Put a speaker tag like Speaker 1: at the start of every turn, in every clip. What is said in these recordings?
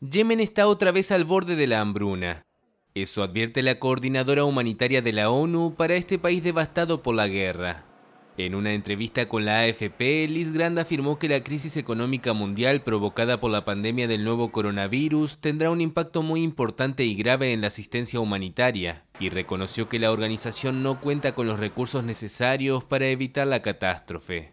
Speaker 1: Yemen está otra vez al borde de la hambruna. Eso advierte la coordinadora humanitaria de la ONU para este país devastado por la guerra. En una entrevista con la AFP, Liz Grand afirmó que la crisis económica mundial provocada por la pandemia del nuevo coronavirus tendrá un impacto muy importante y grave en la asistencia humanitaria, y reconoció que la organización no cuenta con los recursos necesarios para evitar la catástrofe.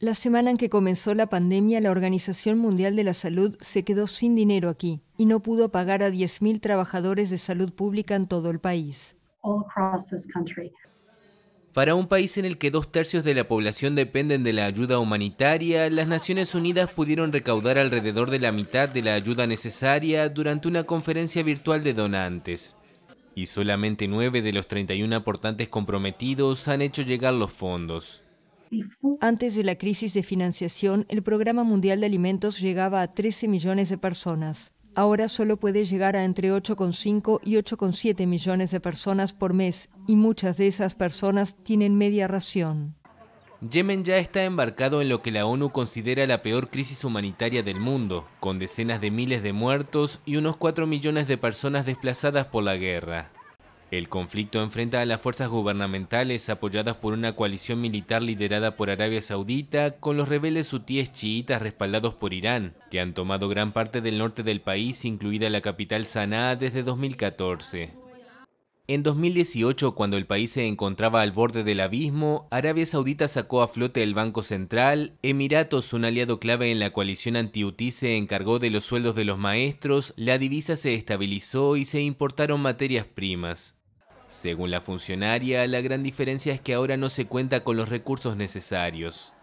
Speaker 2: La semana en que comenzó la pandemia, la Organización Mundial de la Salud se quedó sin dinero aquí y no pudo pagar a 10.000 trabajadores de salud pública en todo el país.
Speaker 1: Para un país en el que dos tercios de la población dependen de la ayuda humanitaria, las Naciones Unidas pudieron recaudar alrededor de la mitad de la ayuda necesaria durante una conferencia virtual de donantes. Y solamente nueve de los 31 aportantes comprometidos han hecho llegar los fondos.
Speaker 2: Antes de la crisis de financiación, el Programa Mundial de Alimentos llegaba a 13 millones de personas. Ahora solo puede llegar a entre 8,5 y 8,7 millones de personas por mes, y muchas de esas personas tienen media ración. Yemen ya está
Speaker 1: embarcado en lo que la ONU considera la peor crisis humanitaria del mundo, con decenas de miles de muertos y unos 4 millones de personas desplazadas por la guerra. El conflicto enfrenta a las fuerzas gubernamentales apoyadas por una coalición militar liderada por Arabia Saudita con los rebeldes hutíes chiitas respaldados por Irán, que han tomado gran parte del norte del país, incluida la capital Sanaa, desde 2014. En 2018, cuando el país se encontraba al borde del abismo, Arabia Saudita sacó a flote el Banco Central, Emiratos, un aliado clave en la coalición anti hutí se encargó de los sueldos de los maestros, la divisa se estabilizó y se importaron materias primas. Según la funcionaria, la gran diferencia es que ahora no se cuenta con los recursos necesarios.